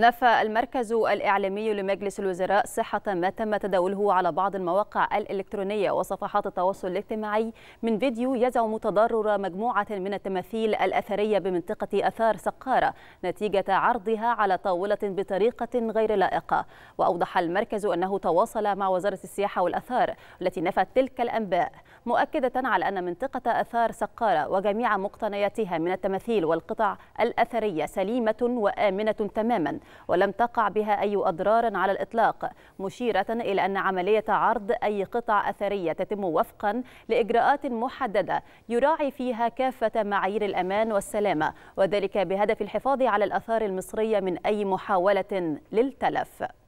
نفى المركز الإعلامي لمجلس الوزراء صحة ما تم تداوله على بعض المواقع الإلكترونية وصفحات التواصل الاجتماعي من فيديو يزعم تضرر مجموعة من التماثيل الأثرية بمنطقة أثار سقارة نتيجة عرضها على طاولة بطريقة غير لائقة وأوضح المركز أنه تواصل مع وزارة السياحة والأثار التي نفت تلك الأنباء مؤكدة على أن منطقة أثار سقارة وجميع مقتنياتها من التماثيل والقطع الأثرية سليمة وآمنة تماما ولم تقع بها أي أضرار على الإطلاق مشيرة إلى أن عملية عرض أي قطع أثرية تتم وفقا لإجراءات محددة يراعي فيها كافة معايير الأمان والسلامة وذلك بهدف الحفاظ على الأثار المصرية من أي محاولة للتلف